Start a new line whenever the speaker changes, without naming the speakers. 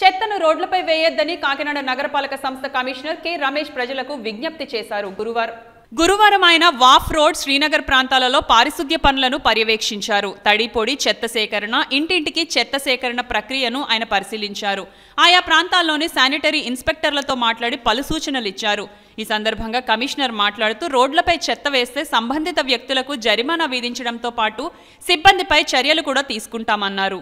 చెత్తను రోడ్లపై వేయొద్దని కాకినాడ నగరపాలక సంస్థ కమిషనర్ కె రమేష్ ప్రజలకు విజ్ఞప్తి చేశారు గురువారం గురువారం ఆయన వాఫ్ రోడ్ శ్రీనగర్ ప్రాంతాలలో పారిశుద్ధ్య పనులను పర్యవేక్షించారు తడిపొడి చెత్త సేకరణ ఇంటింటికి చెత్త సేకరణ ప్రక్రియను ఆయన పరిశీలించారు ఆయా ప్రాంతాల్లోని శానిటరీ ఇన్స్పెక్టర్లతో మాట్లాడి పలు సూచనలు ఇచ్చారు ఈ సందర్భంగా కమిషనర్ మాట్లాడుతూ రోడ్లపై చెత్త వేస్తే సంబంధిత వ్యక్తులకు జరిమానా విధించడంతో పాటు సిబ్బందిపై చర్యలు కూడా తీసుకుంటామన్నారు